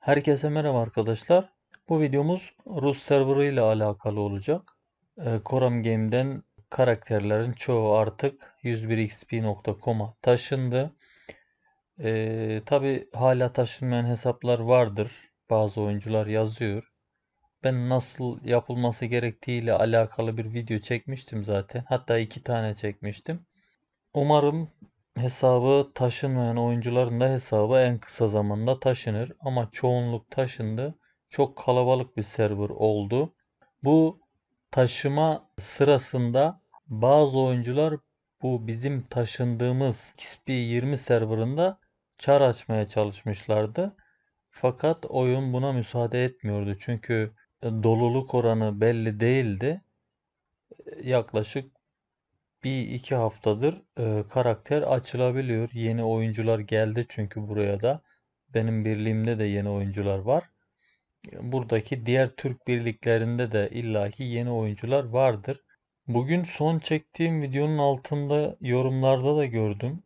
Herkese merhaba arkadaşlar. Bu videomuz Rus serverı ile alakalı olacak. Ee, Koram Game'den karakterlerin çoğu artık 101xp.com'a taşındı. E, ee, Tabi hala taşınmayan hesaplar vardır. Bazı oyuncular yazıyor. Ben nasıl yapılması gerektiği ile alakalı bir video çekmiştim zaten. Hatta iki tane çekmiştim. Umarım hesabı taşınmayan oyuncuların da hesabı en kısa zamanda taşınır. Ama çoğunluk taşındı. Çok kalabalık bir server oldu. Bu taşıma sırasında bazı oyuncular bu bizim taşındığımız XP 20 serverında çar açmaya çalışmışlardı. Fakat oyun buna müsaade etmiyordu. Çünkü doluluk oranı belli değildi. Yaklaşık bir iki haftadır e, karakter açılabiliyor. Yeni oyuncular geldi çünkü buraya da. Benim birliğimde de yeni oyuncular var. Buradaki diğer Türk birliklerinde de illaki yeni oyuncular vardır. Bugün son çektiğim videonun altında yorumlarda da gördüm.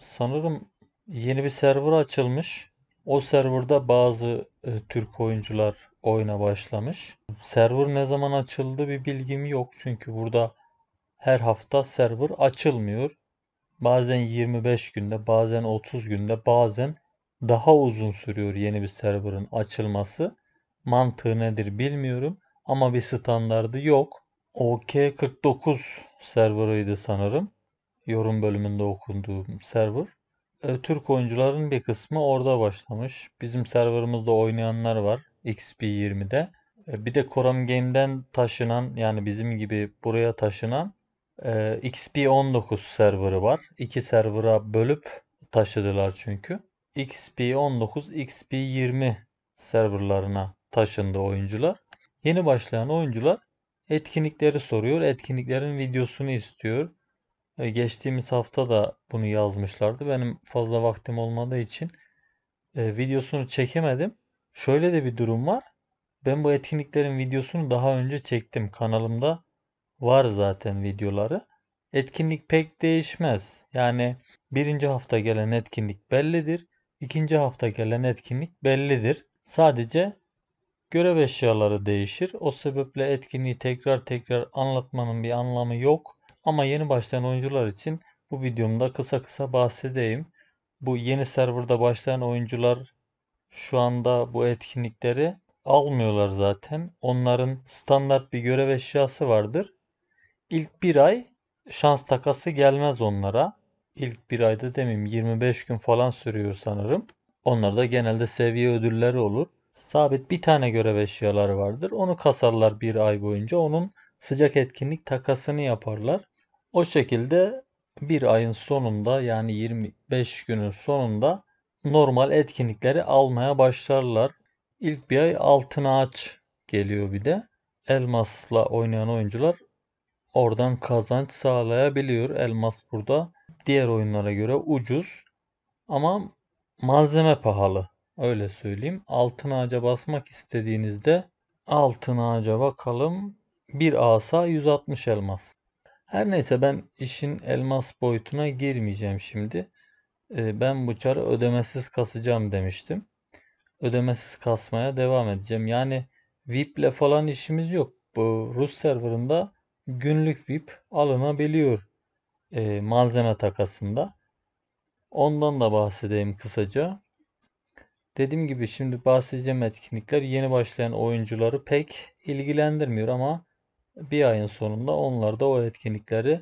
Sanırım yeni bir server açılmış. O serverda bazı e, Türk oyuncular oyuna başlamış. Server ne zaman açıldı bir bilgim yok çünkü burada her hafta server açılmıyor. Bazen 25 günde, bazen 30 günde, bazen daha uzun sürüyor yeni bir server'ın açılması. Mantığı nedir bilmiyorum ama bir standardı yok. OK49 serverıydı sanırım. Yorum bölümünde okunduğum server. E, Türk oyuncuların bir kısmı orada başlamış. Bizim serverımızda oynayanlar var XP20'de. E, bir de Koram Game'den taşınan yani bizim gibi buraya taşınan e, ee, XP19 serverı var. İki server'a bölüp taşıdılar çünkü. XP19, XP20 serverlarına taşındı oyuncular. Yeni başlayan oyuncular etkinlikleri soruyor. Etkinliklerin videosunu istiyor. Ee, geçtiğimiz hafta da bunu yazmışlardı. Benim fazla vaktim olmadığı için e, videosunu çekemedim. Şöyle de bir durum var. Ben bu etkinliklerin videosunu daha önce çektim. Kanalımda var zaten videoları. Etkinlik pek değişmez. Yani birinci hafta gelen etkinlik bellidir. ikinci hafta gelen etkinlik bellidir. Sadece görev eşyaları değişir. O sebeple etkinliği tekrar tekrar anlatmanın bir anlamı yok. Ama yeni başlayan oyuncular için bu videomda kısa kısa bahsedeyim. Bu yeni serverda başlayan oyuncular şu anda bu etkinlikleri almıyorlar zaten. Onların standart bir görev eşyası vardır. İlk bir ay şans takası gelmez onlara. İlk bir ayda demeyeyim 25 gün falan sürüyor sanırım. Onlarda genelde seviye ödülleri olur. Sabit bir tane görev eşyaları vardır. Onu kasarlar bir ay boyunca. Onun sıcak etkinlik takasını yaparlar. O şekilde bir ayın sonunda yani 25 günün sonunda normal etkinlikleri almaya başlarlar. İlk bir ay altın ağaç geliyor bir de. Elmasla oynayan oyuncular Oradan kazanç sağlayabiliyor elmas burada. Diğer oyunlara göre ucuz ama malzeme pahalı. Öyle söyleyeyim. Altın ağaca basmak istediğinizde altın ağaca bakalım. Bir asa 160 elmas. Her neyse ben işin elmas boyutuna girmeyeceğim şimdi. Ee, ben bu ödemesiz kasacağım demiştim. Ödemesiz kasmaya devam edeceğim. Yani VIP'le falan işimiz yok. Bu Rus serverında günlük VIP alınabiliyor e, malzeme takasında. Ondan da bahsedeyim kısaca. Dediğim gibi şimdi bahsedeceğim etkinlikler yeni başlayan oyuncuları pek ilgilendirmiyor ama bir ayın sonunda onlar da o etkinlikleri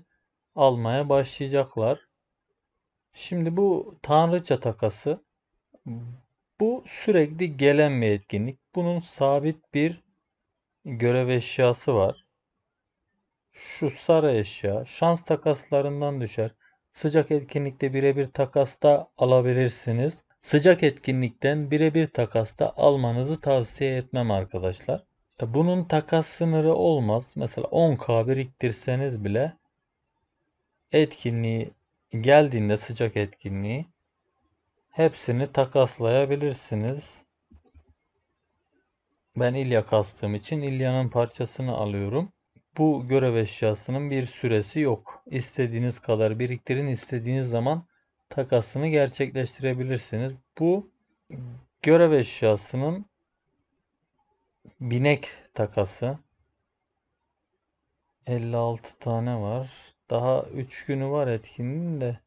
almaya başlayacaklar. Şimdi bu tanrıça takası bu sürekli gelen bir etkinlik. Bunun sabit bir görev eşyası var. Şu sarı eşya şans takaslarından düşer. Sıcak etkinlikte birebir takasta alabilirsiniz. Sıcak etkinlikten birebir takasta almanızı tavsiye etmem arkadaşlar. E, bunun takas sınırı olmaz. Mesela 10k biriktirseniz bile etkinliği geldiğinde sıcak etkinliği hepsini takaslayabilirsiniz. Ben İlya kastığım için İlya'nın parçasını alıyorum. Bu görev eşyasının bir süresi yok. İstediğiniz kadar biriktirin, istediğiniz zaman takasını gerçekleştirebilirsiniz. Bu görev eşyasının binek takası. 56 tane var. Daha 3 günü var etkinliğin de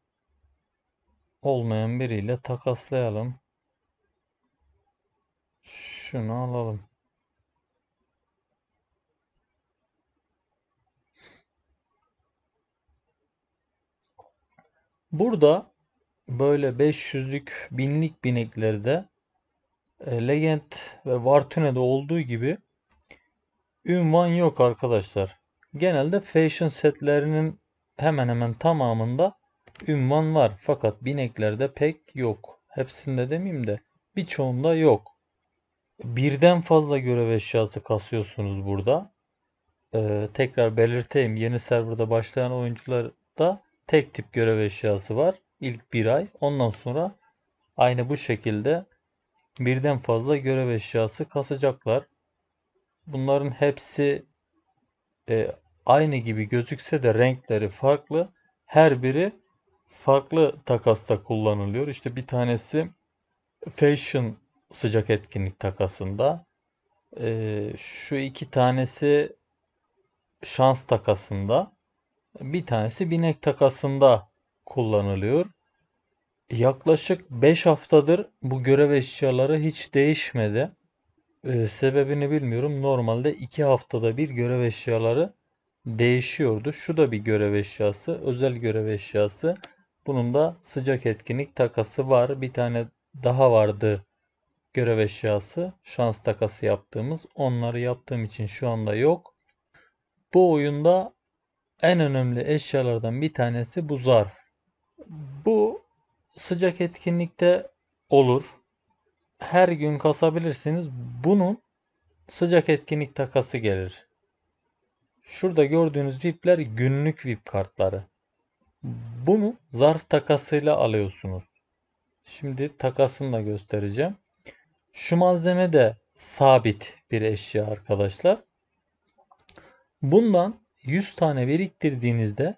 olmayan biriyle takaslayalım. Şunu alalım. Burada böyle 500'lük, 1000'lik bineklerde e, Legend ve Vartune'de olduğu gibi ünvan yok arkadaşlar. Genelde fashion setlerinin hemen hemen tamamında ünvan var. Fakat bineklerde pek yok. Hepsinde demeyeyim de birçoğunda yok. Birden fazla görev eşyası kasıyorsunuz burada. Ee, tekrar belirteyim. Yeni serverda başlayan oyuncular da tek tip görev eşyası var. İlk bir ay. Ondan sonra aynı bu şekilde birden fazla görev eşyası kasacaklar. Bunların hepsi e, aynı gibi gözükse de renkleri farklı. Her biri farklı takasta kullanılıyor. İşte bir tanesi fashion sıcak etkinlik takasında. E, şu iki tanesi şans takasında bir tanesi binek takasında kullanılıyor. Yaklaşık 5 haftadır bu görev eşyaları hiç değişmedi. Ee, sebebini bilmiyorum. Normalde 2 haftada bir görev eşyaları değişiyordu. Şu da bir görev eşyası. Özel görev eşyası. Bunun da sıcak etkinlik takası var. Bir tane daha vardı görev eşyası. Şans takası yaptığımız. Onları yaptığım için şu anda yok. Bu oyunda en önemli eşyalardan bir tanesi bu zarf. Bu sıcak etkinlikte olur. Her gün kasabilirsiniz. Bunun sıcak etkinlik takası gelir. Şurada gördüğünüz VIP'ler günlük VIP kartları. Bunu zarf takasıyla alıyorsunuz. Şimdi takasını da göstereceğim. Şu malzeme de sabit bir eşya arkadaşlar. Bundan 100 tane biriktirdiğinizde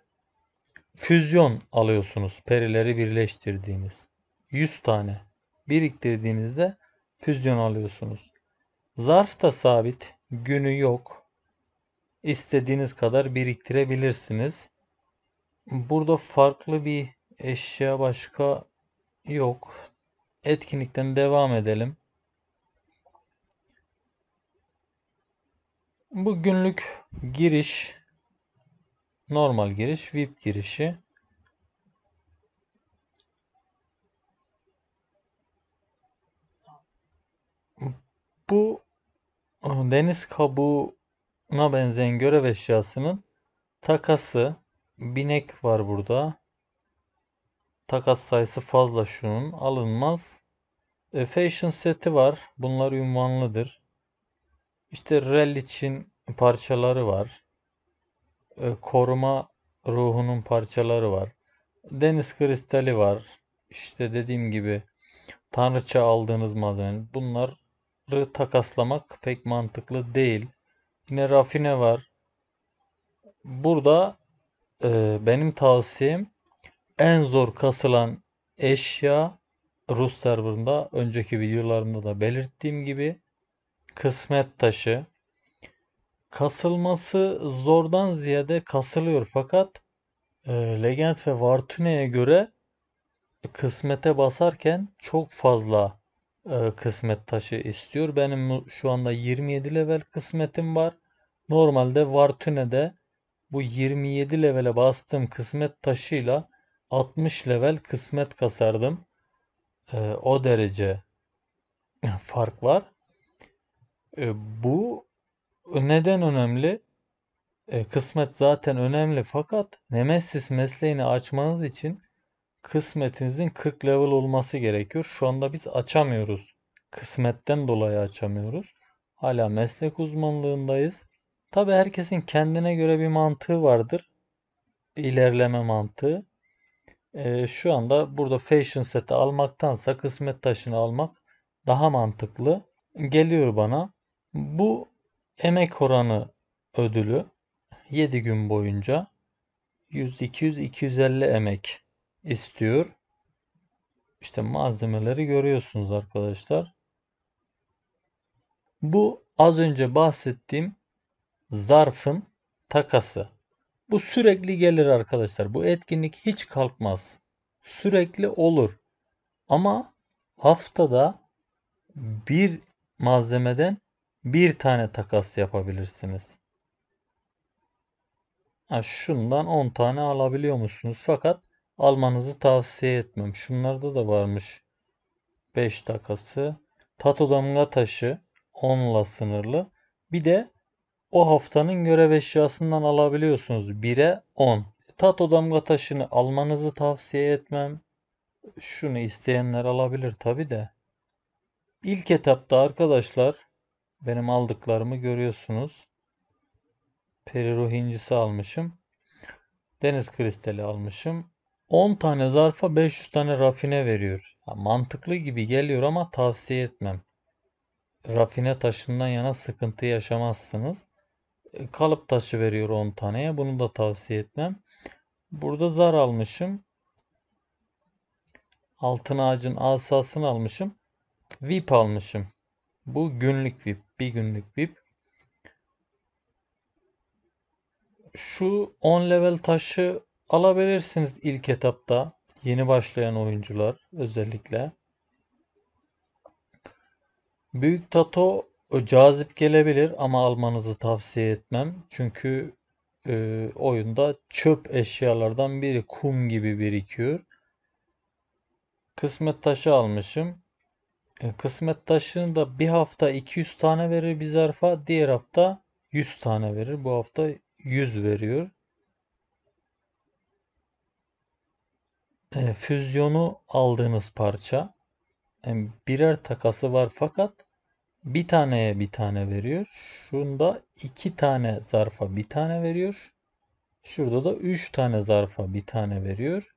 füzyon alıyorsunuz. Perileri birleştirdiğiniz. 100 tane biriktirdiğinizde füzyon alıyorsunuz. Zarf da sabit. Günü yok. İstediğiniz kadar biriktirebilirsiniz. Burada farklı bir eşya başka yok. Etkinlikten devam edelim. Bu günlük giriş normal giriş, VIP girişi. Bu ah, deniz kabuğuna benzeyen görev eşyasının takası. Binek var burada. Takas sayısı fazla şunun. Alınmaz. E, fashion seti var. Bunlar ünvanlıdır. İşte rel için parçaları var. E, koruma ruhunun parçaları var. Deniz kristali var. İşte dediğim gibi tanrıça aldığınız malzeme. Bunları takaslamak pek mantıklı değil. Yine rafine var. Burada e, benim tavsiyem en zor kasılan eşya Rus serverında önceki videolarımda da belirttiğim gibi kısmet taşı kasılması zordan ziyade kasılıyor fakat e, Legend ve Vartune'ye göre kısmete basarken çok fazla e, kısmet taşı istiyor. Benim şu anda 27 level kısmetim var. Normalde Vartune'de bu 27 levele bastığım kısmet taşıyla 60 level kısmet kasardım. E, o derece fark var. E, bu neden önemli? E, kısmet zaten önemli fakat Nemesis mesleğini açmanız için kısmetinizin 40 level olması gerekiyor. Şu anda biz açamıyoruz. Kısmetten dolayı açamıyoruz. Hala meslek uzmanlığındayız. Tabi herkesin kendine göre bir mantığı vardır. İlerleme mantığı. E, şu anda burada fashion seti almaktansa kısmet taşını almak daha mantıklı geliyor bana. Bu Emek oranı ödülü 7 gün boyunca 100, 200, 250 emek istiyor. İşte malzemeleri görüyorsunuz arkadaşlar. Bu az önce bahsettiğim zarfın takası. Bu sürekli gelir arkadaşlar. Bu etkinlik hiç kalkmaz. Sürekli olur. Ama haftada bir malzemeden bir tane takas yapabilirsiniz. Ha, şundan 10 tane alabiliyor musunuz? Fakat almanızı tavsiye etmem. Şunlarda da varmış 5 takası. Tato damga taşı 10'la sınırlı. Bir de o haftanın görev eşyasından alabiliyorsunuz. 1'e 10. Tato damga taşını almanızı tavsiye etmem. Şunu isteyenler alabilir tabi de. İlk etapta arkadaşlar benim aldıklarımı görüyorsunuz. Periruh incisi almışım. Deniz kristali almışım. 10 tane zarfa 500 tane rafine veriyor. Ya mantıklı gibi geliyor ama tavsiye etmem. Rafine taşından yana sıkıntı yaşamazsınız. E, kalıp taşı veriyor 10 taneye. Bunu da tavsiye etmem. Burada zar almışım. Altın ağacın asasını almışım. VIP almışım. Bu günlük VIP bir günlük bip. Şu 10 level taşı alabilirsiniz ilk etapta. Yeni başlayan oyuncular özellikle. Büyük tato e, cazip gelebilir ama almanızı tavsiye etmem. Çünkü e, oyunda çöp eşyalardan biri kum gibi birikiyor. Kısmet taşı almışım. Kısmet taşını da bir hafta 200 tane verir bir zarfa. Diğer hafta 100 tane verir. Bu hafta 100 veriyor. E, füzyonu aldığınız parça yani birer takası var fakat bir taneye bir tane veriyor. Şunda iki tane zarfa bir tane veriyor. Şurada da üç tane zarfa bir tane veriyor.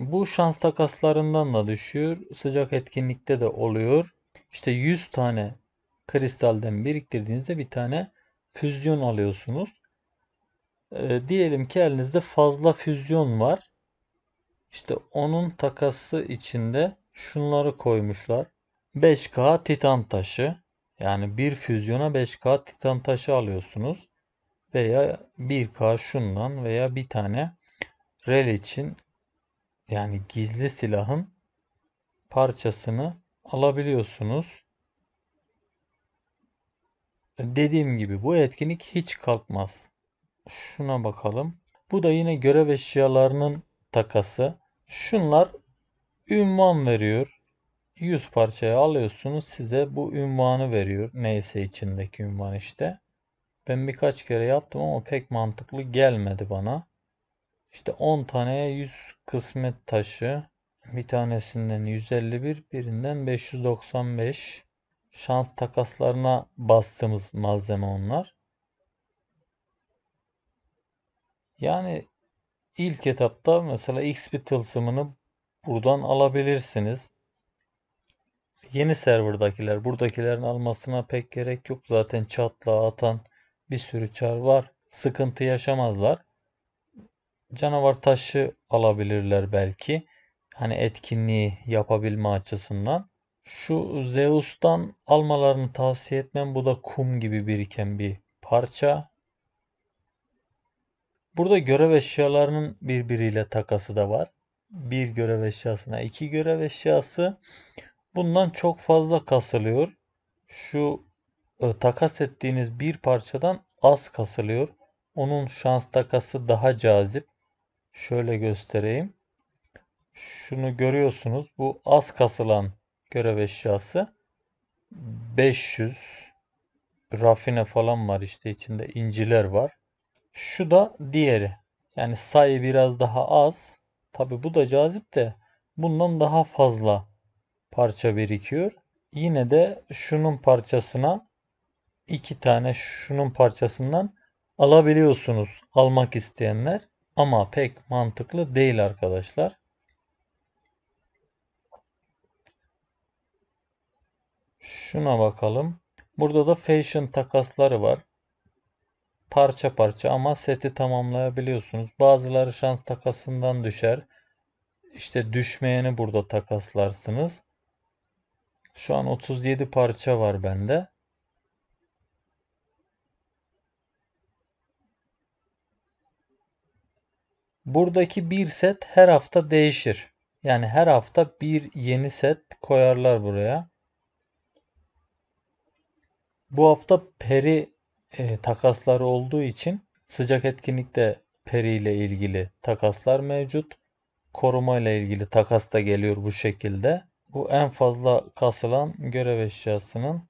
Bu şans takaslarından da düşüyor. Sıcak etkinlikte de oluyor. İşte 100 tane kristalden biriktirdiğinizde bir tane füzyon alıyorsunuz. E, diyelim ki elinizde fazla füzyon var. İşte onun takası içinde şunları koymuşlar. 5K titan taşı. Yani bir füzyona 5K titan taşı alıyorsunuz. Veya 1K şundan veya bir tane rel için yani gizli silahın parçasını alabiliyorsunuz. Dediğim gibi bu etkinlik hiç kalkmaz. Şuna bakalım. Bu da yine görev eşyalarının takası. Şunlar ünvan veriyor. 100 parçaya alıyorsunuz size bu ünvanı veriyor. Neyse içindeki ünvan işte. Ben birkaç kere yaptım ama pek mantıklı gelmedi bana. İşte 10 tane 100 kısmet taşı. Bir tanesinden 151, birinden 595. Şans takaslarına bastığımız malzeme onlar. Yani ilk etapta mesela X bir tılsımını buradan alabilirsiniz. Yeni serverdakiler buradakilerin almasına pek gerek yok. Zaten çatla atan bir sürü çar var. Sıkıntı yaşamazlar canavar taşı alabilirler belki. Hani etkinliği yapabilme açısından. Şu Zeus'tan almalarını tavsiye etmem. Bu da kum gibi biriken bir parça. Burada görev eşyalarının birbiriyle takası da var. Bir görev eşyasına iki görev eşyası. Bundan çok fazla kasılıyor. Şu e, takas ettiğiniz bir parçadan az kasılıyor. Onun şans takası daha cazip. Şöyle göstereyim. Şunu görüyorsunuz. Bu az kasılan görev eşyası. 500 rafine falan var işte içinde inciler var. Şu da diğeri. Yani sayı biraz daha az. Tabi bu da cazip de bundan daha fazla parça birikiyor. Yine de şunun parçasına iki tane şunun parçasından alabiliyorsunuz almak isteyenler. Ama pek mantıklı değil arkadaşlar. Şuna bakalım. Burada da fashion takasları var. Parça parça ama seti tamamlayabiliyorsunuz. Bazıları şans takasından düşer. İşte düşmeyeni burada takaslarsınız. Şu an 37 parça var bende. Buradaki bir set her hafta değişir. Yani her hafta bir yeni set koyarlar buraya. Bu hafta peri e, takasları olduğu için sıcak etkinlikte peri ile ilgili takaslar mevcut. Koruma ile ilgili takas da geliyor bu şekilde. Bu en fazla kasılan görev eşyasının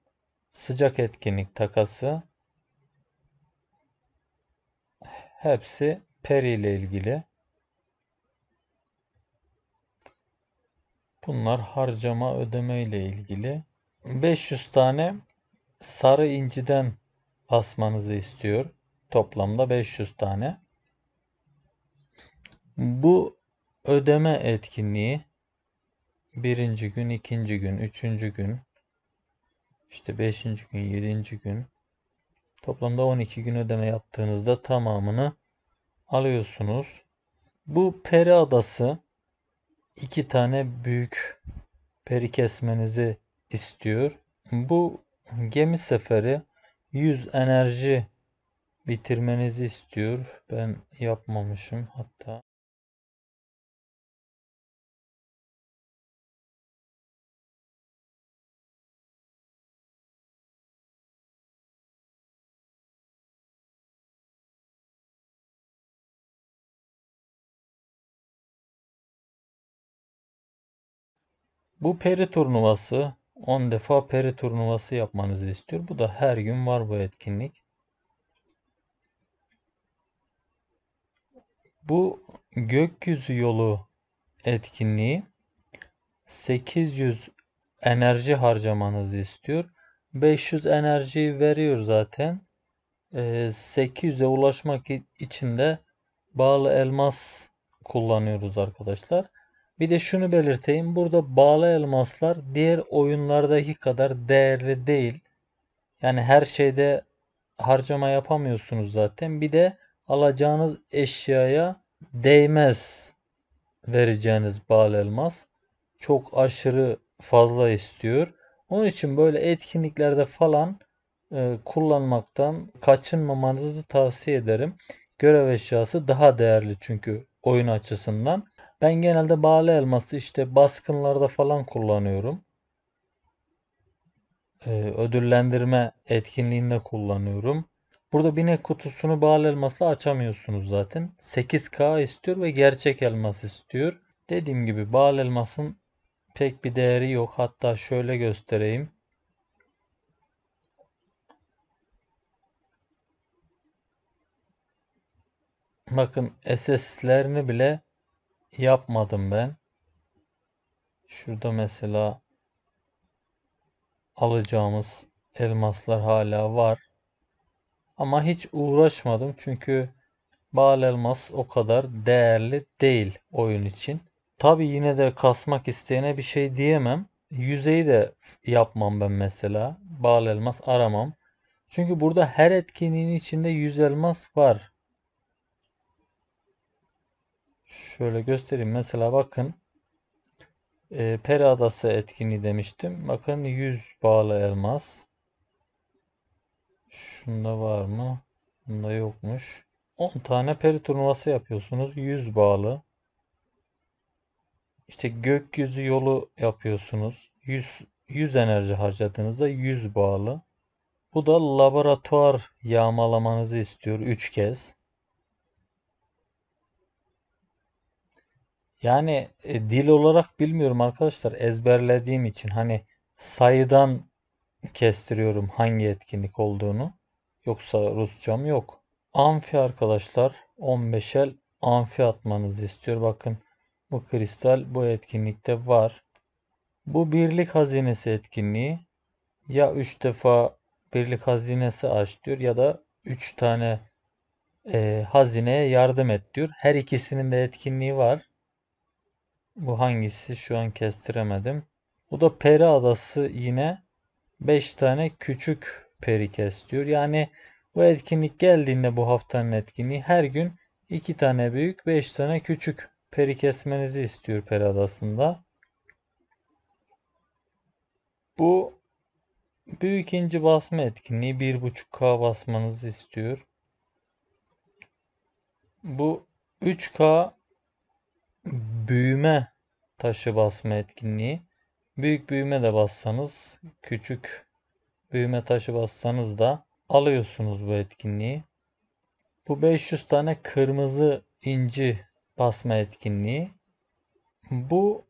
sıcak etkinlik takası. Hepsi peri ile ilgili. Bunlar harcama ödeme ile ilgili. 500 tane sarı inciden basmanızı istiyor. Toplamda 500 tane. Bu ödeme etkinliği birinci gün, ikinci gün, üçüncü gün, işte beşinci gün, yedinci gün toplamda 12 gün ödeme yaptığınızda tamamını alıyorsunuz. Bu peri adası iki tane büyük peri kesmenizi istiyor. Bu gemi seferi 100 enerji bitirmenizi istiyor. Ben yapmamışım hatta. Bu peri turnuvası 10 defa peri turnuvası yapmanızı istiyor. Bu da her gün var bu etkinlik. Bu gökyüzü yolu etkinliği 800 enerji harcamanızı istiyor. 500 enerjiyi veriyor zaten. 800'e ee, ulaşmak için de bağlı elmas kullanıyoruz arkadaşlar. Bir de şunu belirteyim. Burada bağlı elmaslar diğer oyunlardaki kadar değerli değil. Yani her şeyde harcama yapamıyorsunuz zaten. Bir de alacağınız eşyaya değmez vereceğiniz bağlı elmas. Çok aşırı fazla istiyor. Onun için böyle etkinliklerde falan e, kullanmaktan kaçınmamanızı tavsiye ederim. Görev eşyası daha değerli çünkü oyun açısından. Ben genelde bağlı elması işte baskınlarda falan kullanıyorum. Ee, ödüllendirme etkinliğinde kullanıyorum. Burada binek kutusunu bağlı elmasla açamıyorsunuz zaten. 8K istiyor ve gerçek elmas istiyor. Dediğim gibi bağlı elmasın pek bir değeri yok. Hatta şöyle göstereyim. Bakın SS'lerini bile yapmadım ben. Şurada mesela alacağımız elmaslar hala var. Ama hiç uğraşmadım çünkü bal elmas o kadar değerli değil oyun için. Tabi yine de kasmak isteyene bir şey diyemem. Yüzeyi de yapmam ben mesela. bal elmas aramam. Çünkü burada her etkinliğin içinde 100 elmas var. Şöyle göstereyim. Mesela bakın e, Peri Adası etkinliği demiştim. Bakın 100 bağlı elmas. Şunda var mı? Bunda yokmuş. 10 tane peri turnuvası yapıyorsunuz. 100 bağlı. İşte gökyüzü yolu yapıyorsunuz. 100, 100 enerji harcadığınızda 100 bağlı. Bu da laboratuvar yağmalamanızı istiyor 3 kez. Yani e, dil olarak bilmiyorum arkadaşlar ezberlediğim için hani sayıdan kestiriyorum hangi etkinlik olduğunu. Yoksa Rusçam yok. Amfi arkadaşlar 15'el amfi atmanızı istiyor. Bakın bu kristal bu etkinlikte var. Bu birlik hazinesi etkinliği ya 3 defa birlik hazinesi aç diyor ya da 3 tane e, hazineye yardım et diyor. Her ikisinin de etkinliği var. Bu hangisi şu an kestiremedim. Bu da peri adası yine 5 tane küçük peri kes Yani bu etkinlik geldiğinde bu haftanın etkinliği her gün 2 tane büyük 5 tane küçük peri kesmenizi istiyor peri adasında. Bu büyük inci basma etkinliği 1.5K basmanızı istiyor. Bu 3K büyüme taşı basma etkinliği. Büyük büyüme de bassanız, küçük büyüme taşı bassanız da alıyorsunuz bu etkinliği. Bu 500 tane kırmızı inci basma etkinliği. Bu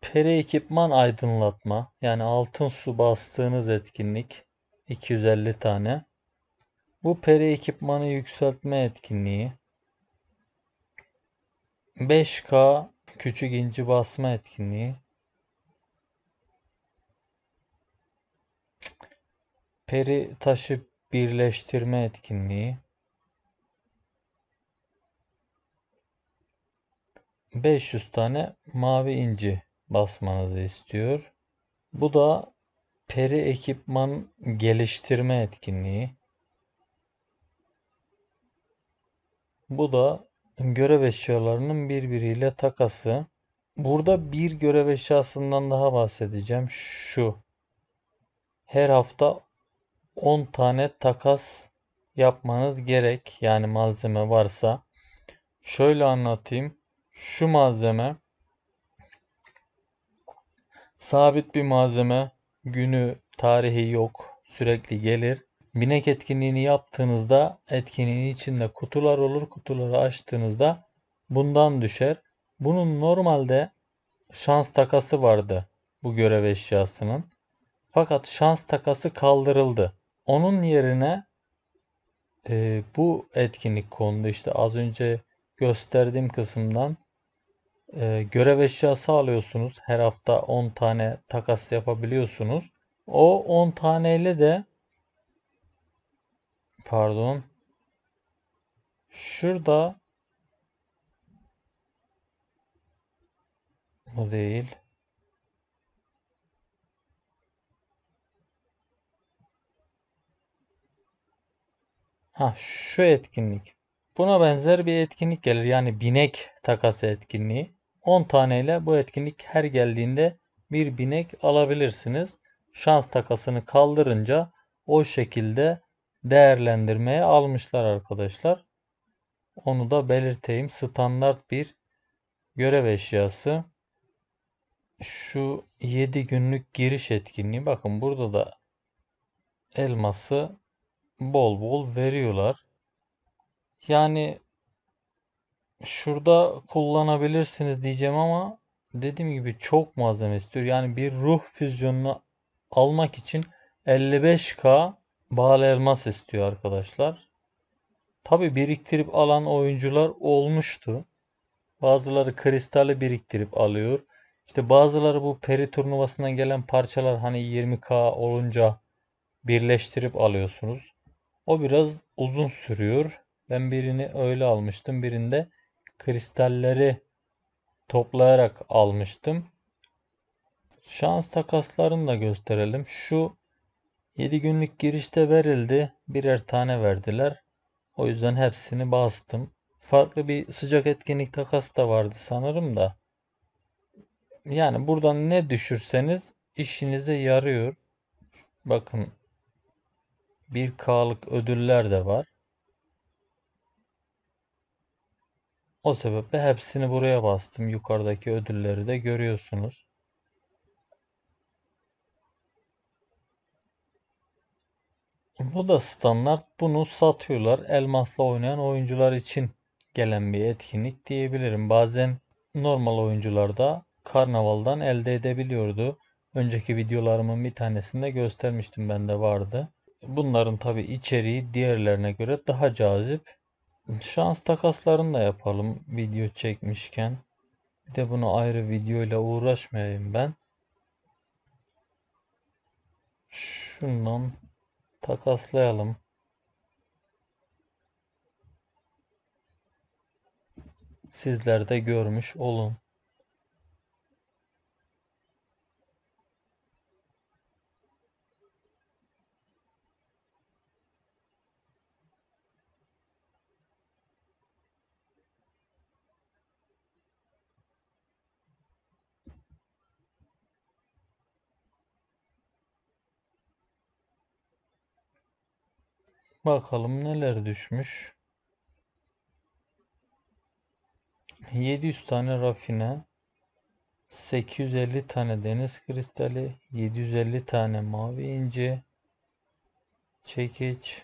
peri ekipman aydınlatma yani altın su bastığınız etkinlik 250 tane. Bu peri ekipmanı yükseltme etkinliği. 5K küçük inci basma etkinliği. Peri taşı birleştirme etkinliği. 500 tane mavi inci basmanızı istiyor. Bu da peri ekipman geliştirme etkinliği. Bu da görev eşyalarının birbiriyle takası. Burada bir görev eşyasından daha bahsedeceğim. Şu. Her hafta 10 tane takas yapmanız gerek. Yani malzeme varsa. Şöyle anlatayım. Şu malzeme sabit bir malzeme. Günü, tarihi yok. Sürekli gelir. Binek etkinliğini yaptığınızda etkinliğin içinde kutular olur. Kutuları açtığınızda bundan düşer. Bunun normalde şans takası vardı bu görev eşyasının. Fakat şans takası kaldırıldı. Onun yerine e, bu etkinlik kondu işte az önce gösterdiğim kısımdan e, görev eşyası alıyorsunuz. Her hafta 10 tane takas yapabiliyorsunuz. O 10 taneyle de Pardon. Şurada bu değil. Ha şu etkinlik. Buna benzer bir etkinlik gelir. Yani binek takası etkinliği. 10 ile bu etkinlik her geldiğinde bir binek alabilirsiniz. Şans takasını kaldırınca o şekilde değerlendirmeye almışlar arkadaşlar. Onu da belirteyim. Standart bir görev eşyası. Şu 7 günlük giriş etkinliği. Bakın burada da elması bol bol veriyorlar. Yani şurada kullanabilirsiniz diyeceğim ama dediğim gibi çok malzeme istiyor. Yani bir ruh füzyonunu almak için 55k Bal elmas istiyor arkadaşlar. Tabi biriktirip alan oyuncular olmuştu. Bazıları kristali biriktirip alıyor. İşte bazıları bu peri turnuvasından gelen parçalar hani 20k olunca birleştirip alıyorsunuz. O biraz uzun sürüyor. Ben birini öyle almıştım. Birinde kristalleri toplayarak almıştım. Şans takaslarını da gösterelim. Şu 7 günlük girişte verildi. Birer tane verdiler. O yüzden hepsini bastım. Farklı bir sıcak etkinlik takası da vardı sanırım da. Yani buradan ne düşürseniz işinize yarıyor. Bakın 1K'lık ödüller de var. O sebeple hepsini buraya bastım. Yukarıdaki ödülleri de görüyorsunuz. E, bu da standart. Bunu satıyorlar. Elmasla oynayan oyuncular için gelen bir etkinlik diyebilirim. Bazen normal oyuncular da karnavaldan elde edebiliyordu. Önceki videolarımın bir tanesinde göstermiştim bende vardı. Bunların tabi içeriği diğerlerine göre daha cazip. Şans takaslarını da yapalım video çekmişken. Bir de bunu ayrı videoyla uğraşmayayım ben. Şundan Takaslayalım. Sizler de görmüş olun. Bakalım neler düşmüş. 700 tane rafine, 850 tane deniz kristali, 750 tane mavi inci, çekiç,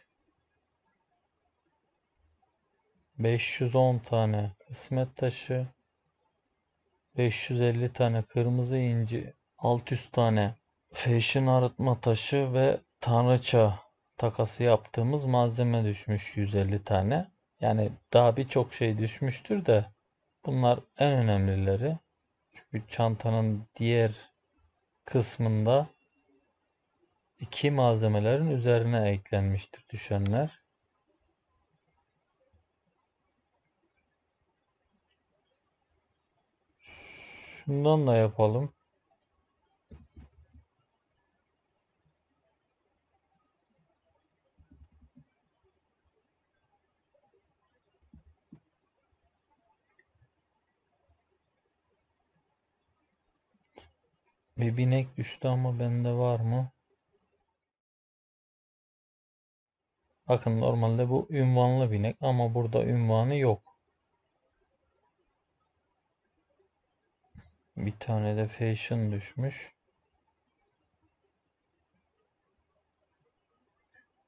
510 tane kısmet taşı, 550 tane kırmızı inci, 600 tane feşin arıtma taşı ve tanrıça takası yaptığımız malzeme düşmüş 150 tane. Yani daha birçok şey düşmüştür de bunlar en önemlileri. Çünkü çantanın diğer kısmında iki malzemelerin üzerine eklenmiştir düşenler. Şundan da yapalım. Bir binek düştü ama bende var mı? Bakın normalde bu ünvanlı binek ama burada ünvanı yok. Bir tane de fashion düşmüş.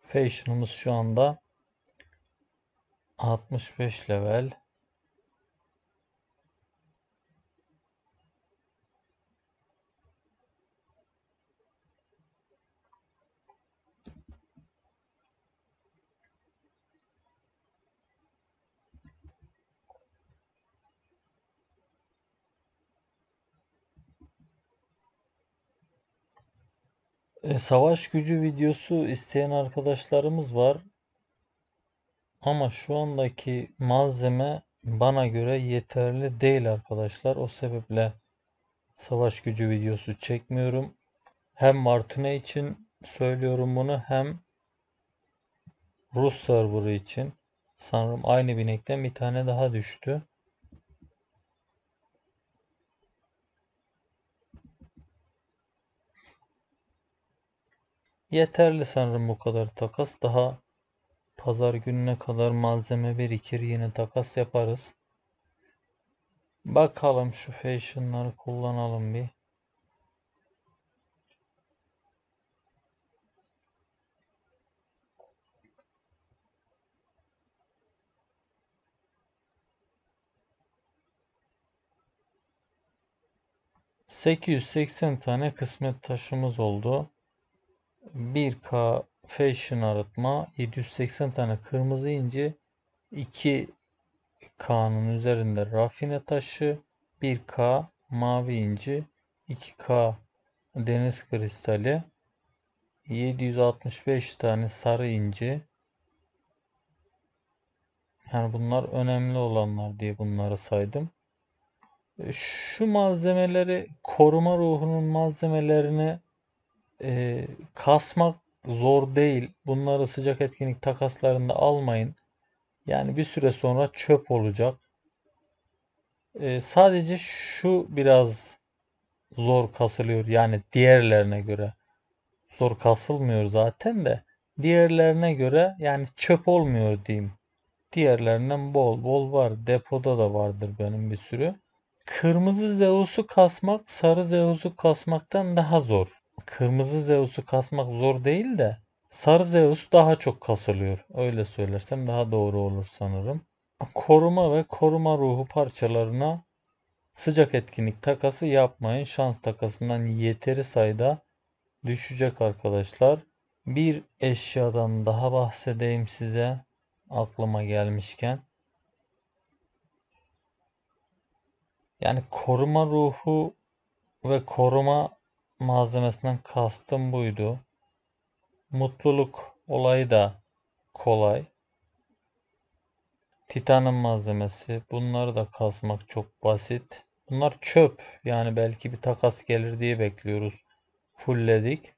Fashion'ımız şu anda 65 level. E, savaş gücü videosu isteyen arkadaşlarımız var. Ama şu andaki malzeme bana göre yeterli değil arkadaşlar. O sebeple savaş gücü videosu çekmiyorum. Hem Martine için söylüyorum bunu hem Rus serverı için. Sanırım aynı binekten bir tane daha düştü. Yeterli sanırım bu kadar takas. Daha pazar gününe kadar malzeme birikir. Yine takas yaparız. Bakalım şu fashion'ları kullanalım bir. ...880 tane kısmet taşımız oldu. 1K fashion arıtma 780 tane kırmızı inci 2 K'nın üzerinde rafine taşı 1K mavi inci 2K deniz kristali 765 tane sarı inci yani bunlar önemli olanlar diye bunları saydım. Şu malzemeleri koruma ruhunun malzemelerini e, kasmak zor değil. Bunları sıcak etkinlik takaslarında almayın. Yani bir süre sonra çöp olacak. E, sadece şu biraz zor kasılıyor. Yani diğerlerine göre zor kasılmıyor zaten de diğerlerine göre yani çöp olmuyor diyeyim. Diğerlerinden bol bol var. Depoda da vardır benim bir sürü. Kırmızı Zeus'u kasmak sarı Zeus'u kasmaktan daha zor kırmızı Zeus'u kasmak zor değil de sarı Zeus daha çok kasılıyor. Öyle söylersem daha doğru olur sanırım. Koruma ve koruma ruhu parçalarına sıcak etkinlik takası yapmayın. Şans takasından yeteri sayıda düşecek arkadaşlar. Bir eşyadan daha bahsedeyim size aklıma gelmişken. Yani koruma ruhu ve koruma malzemesinden kastım buydu. Mutluluk olayı da kolay. Titanın malzemesi. Bunları da kasmak çok basit. Bunlar çöp. Yani belki bir takas gelir diye bekliyoruz. Fullledik.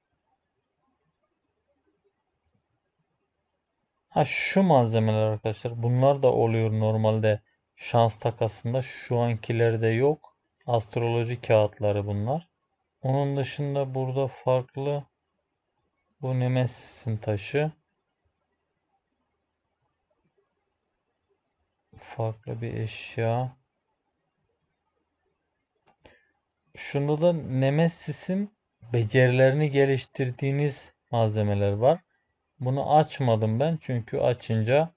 Ha şu malzemeler arkadaşlar. Bunlar da oluyor normalde. Şans takasında şu ankilerde yok. Astroloji kağıtları bunlar. Onun dışında burada farklı bu Nemesis'in taşı. Farklı bir eşya. Şunda da Nemesis'in becerilerini geliştirdiğiniz malzemeler var. Bunu açmadım ben çünkü açınca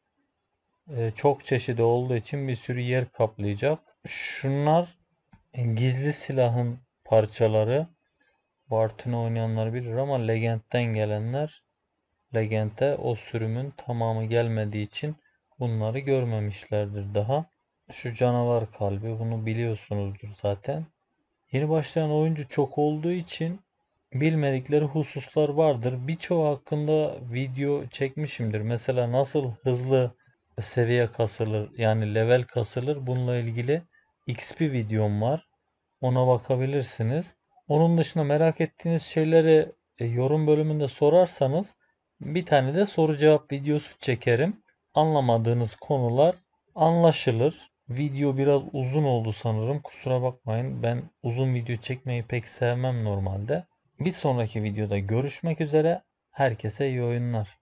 e, çok çeşidi olduğu için bir sürü yer kaplayacak. Şunlar e, gizli silahın parçaları. Bartın oynayanlar bilir ama Legend'den gelenler Legend'e o sürümün tamamı gelmediği için bunları görmemişlerdir daha. Şu canavar kalbi bunu biliyorsunuzdur zaten. Yeni başlayan oyuncu çok olduğu için bilmedikleri hususlar vardır. Birçoğu hakkında video çekmişimdir. Mesela nasıl hızlı seviye kasılır yani level kasılır bununla ilgili XP videom var. Ona bakabilirsiniz. Onun dışında merak ettiğiniz şeyleri e, yorum bölümünde sorarsanız bir tane de soru cevap videosu çekerim. Anlamadığınız konular anlaşılır. Video biraz uzun oldu sanırım. Kusura bakmayın. Ben uzun video çekmeyi pek sevmem normalde. Bir sonraki videoda görüşmek üzere. Herkese iyi oyunlar.